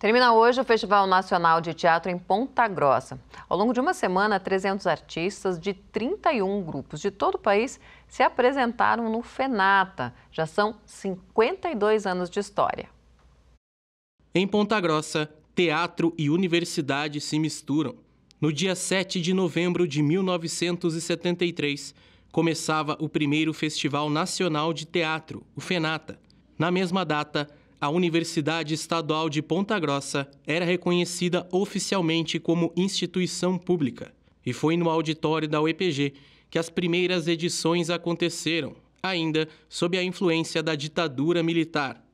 Termina hoje o Festival Nacional de Teatro em Ponta Grossa. Ao longo de uma semana, 300 artistas de 31 grupos de todo o país se apresentaram no FENATA. Já são 52 anos de história. Em Ponta Grossa, teatro e universidade se misturam. No dia 7 de novembro de 1973, começava o primeiro Festival Nacional de Teatro, o FENATA. Na mesma data, a Universidade Estadual de Ponta Grossa era reconhecida oficialmente como instituição pública. E foi no auditório da UEPG que as primeiras edições aconteceram, ainda sob a influência da ditadura militar.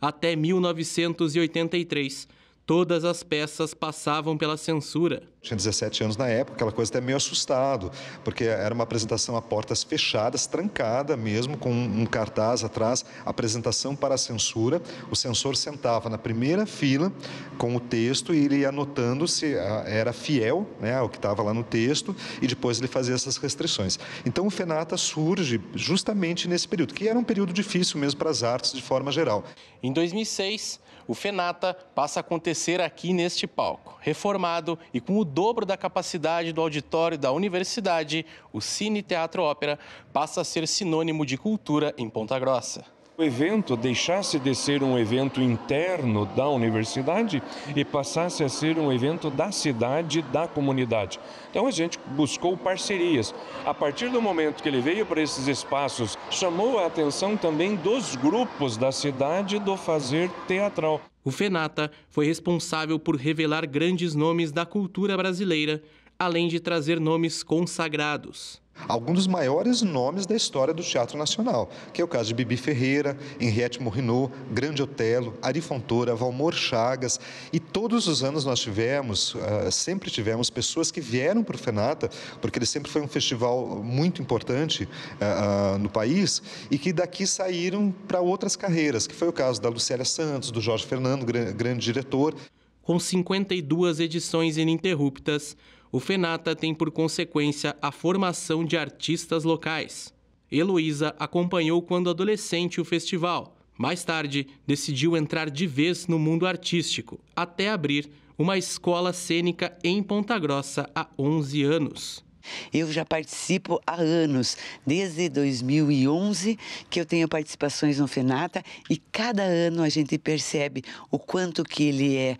Até 1983, todas as peças passavam pela censura. Tinha 17 anos na época, aquela coisa até meio assustado, porque era uma apresentação a portas fechadas, trancada mesmo, com um cartaz atrás, apresentação para a censura. O censor sentava na primeira fila com o texto e ele ia anotando se ah, era fiel né, ao que estava lá no texto e depois ele fazia essas restrições. Então o FENATA surge justamente nesse período, que era um período difícil mesmo para as artes de forma geral. Em 2006, o FENATA passa a acontecer acontecer aqui neste palco. Reformado e com o dobro da capacidade do auditório da universidade, o Cine Teatro Ópera passa a ser sinônimo de cultura em Ponta Grossa o evento deixasse de ser um evento interno da universidade e passasse a ser um evento da cidade, da comunidade. Então a gente buscou parcerias. A partir do momento que ele veio para esses espaços, chamou a atenção também dos grupos da cidade do fazer teatral. O FENATA foi responsável por revelar grandes nomes da cultura brasileira, além de trazer nomes consagrados alguns dos maiores nomes da história do Teatro Nacional, que é o caso de Bibi Ferreira, Henriette Morinot, Grande Otelo, Ari Fontoura, Valmor Chagas, e todos os anos nós tivemos, ah, sempre tivemos pessoas que vieram para o Fenata, porque ele sempre foi um festival muito importante ah, ah, no país, e que daqui saíram para outras carreiras, que foi o caso da Lucélia Santos, do Jorge Fernando, grande diretor. Com 52 edições ininterruptas, o FENATA tem por consequência a formação de artistas locais. Heloísa acompanhou quando adolescente o festival. Mais tarde, decidiu entrar de vez no mundo artístico, até abrir uma escola cênica em Ponta Grossa há 11 anos. Eu já participo há anos, desde 2011 que eu tenho participações no Fenata e cada ano a gente percebe o quanto que ele é,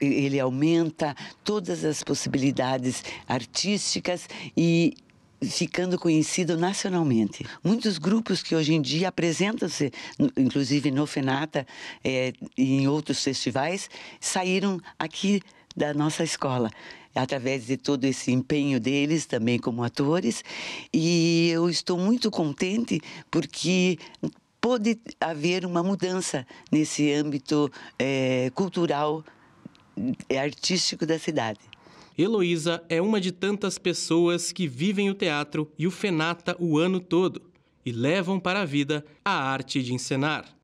ele aumenta todas as possibilidades artísticas e ficando conhecido nacionalmente. Muitos grupos que hoje em dia apresentam-se, inclusive no Fenata é, e em outros festivais, saíram aqui da nossa escola, através de todo esse empenho deles também como atores. E eu estou muito contente porque pôde haver uma mudança nesse âmbito é, cultural e eh, artístico da cidade. Heloísa é uma de tantas pessoas que vivem o teatro e o Fenata o ano todo e levam para a vida a arte de encenar.